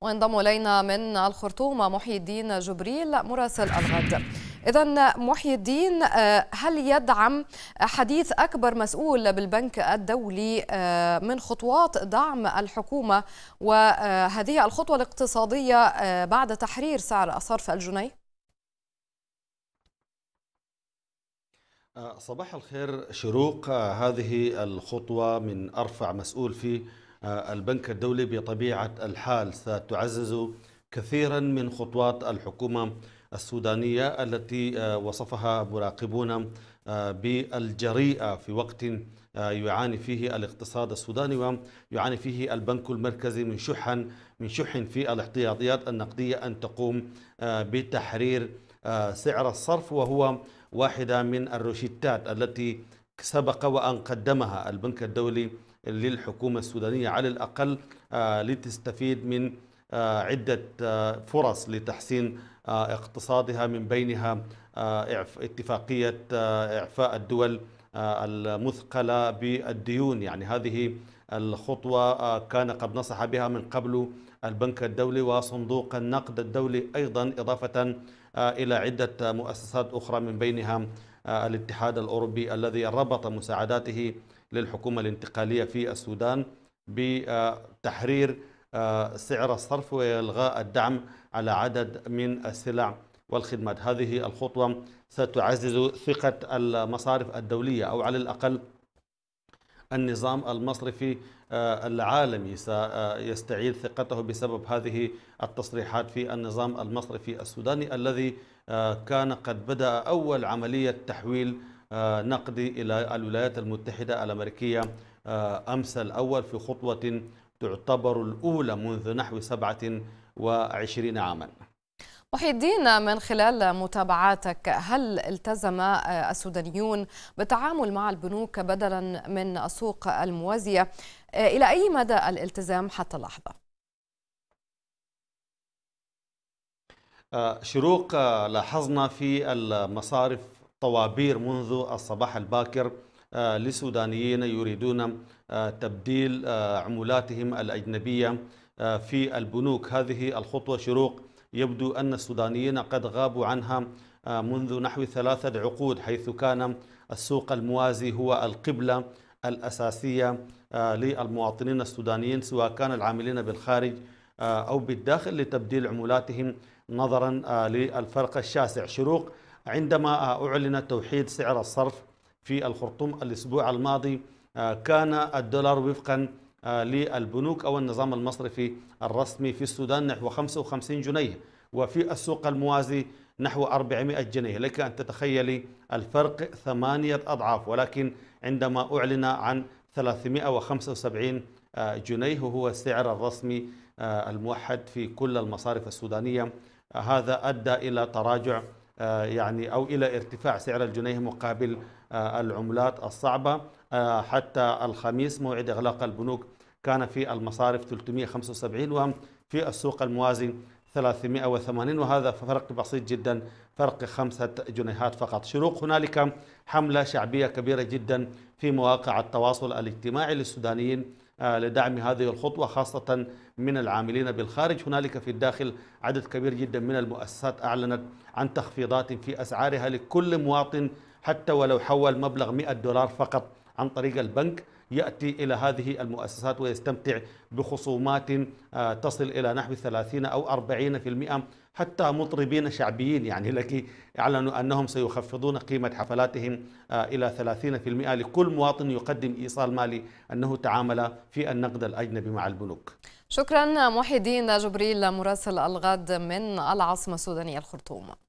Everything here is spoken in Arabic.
وينضم الينا من الخرطوم محي الدين جبريل مراسل الغد اذا محي الدين آه، هل يدعم حديث اكبر مسؤول بالبنك الدولي آه، من خطوات دعم الحكومه وهذه الخطوه الاقتصاديه آه، بعد تحرير سعر الصرف الجنيه صباح الخير شروق هذه الخطوه من ارفع مسؤول في آه، البنك الدولي بطبيعة الحال ستعزز كثيرا من خطوات الحكومة السودانية التي آه، وصفها مراقبون آه، بالجريئة في وقت يعاني فيه الاقتصاد السوداني ويعاني فيه البنك المركزي من شح من شح في الاحتياطيات النقدية أن تقوم بتحرير سعر الصرف وهو واحدة من الروشتات التي سبق وأن قدمها البنك الدولي للحكومة السودانية على الأقل آه، لتستفيد من آه، عدة آه، فرص لتحسين اقتصادها من بينها اتفاقية إعفاء الدول المثقلة بالديون يعني هذه الخطوة كان قد نصح بها من قبل البنك الدولي وصندوق النقد الدولي أيضا إضافة إلى عدة مؤسسات أخرى من بينها آه، الاتحاد الأوروبي الذي ربط مساعداته للحكومة الانتقالية في السودان بتحرير آه، سعر الصرف وإلغاء الدعم على عدد من السلع والخدمات هذه الخطوة ستعزز ثقة المصارف الدولية أو على الأقل النظام المصرفي آه، العالمي سيستعيد ثقته بسبب هذه التصريحات في النظام المصرفي السوداني الذي آه، كان قد بدأ أول عملية تحويل آه، نقدي إلى الولايات المتحدة الأمريكية أمس الأول في خطوة تعتبر الأولى منذ نحو 27 عاماً محي الدين من خلال متابعاتك هل التزم آه، السودانيون بالتعامل مع البنوك بدلا من السوق الموازية آه، إلى أي مدى الالتزام حتى اللحظة؟ آه، شروق لاحظنا في المصارف طوابير منذ الصباح الباكر لسودانيين يريدون تبديل عملاتهم الأجنبية في البنوك هذه الخطوة شروق يبدو أن السودانيين قد غابوا عنها آه، منذ نحو ثلاثة عقود حيث كان السوق الموازي هو القبلة الأساسية آه، للمواطنين السودانيين سواء كان العاملين بالخارج آه، أو بالداخل لتبديل عملاتهم نظرا للفرق الشاسع شروق عندما أعلن توحيد سعر الصرف في الخرطوم الأسبوع الماضي كان الدولار وفقا آه، للبنوك أو النظام المصرفي الرسمي في السودان نحو 55 جنيه وفي السوق الموازي نحو 400 جنيه لك أن تتخيلي الفرق ثمانية أضعاف ولكن عندما أعلن عن 375 آه، جنيه هو السعر الرسمي آه، الموحد في كل المصارف السودانية هذا أدى إلى تراجع يعني أو إلى ارتفاع سعر الجنيه مقابل العملات الصعبة حتى الخميس موعد إغلاق البنوك كان في المصارف 375 وهم في السوق الموازي 380 وهذا فرق بسيط جدا فرق خمسة جنيهات فقط شروق هنالك حملة شعبية كبيرة جدا في مواقع التواصل الاجتماعي للسودانيين آه، لدعم هذه الخطوة خاصة من العاملين بالخارج هنالك في الداخل عدد كبير جدا من المؤسسات أعلنت عن تخفيضات في أسعارها لكل مواطن حتى ولو حول مبلغ 100 دولار فقط عن طريق البنك يأتي إلى هذه المؤسسات ويستمتع بخصومات آه، تصل إلى نحو 30 أو 40% حتى مطربين شعبيين يعني لك أعلنوا أنهم سيخفضون قيمة حفلاتهم آه، إلى 30% لكل مواطن يقدم إيصال مالي أنه تعامل في النقد الأجنبي مع البنوك شكرا محيدين جبريل مراسل الغد من العاصمة السودانية الخرطوم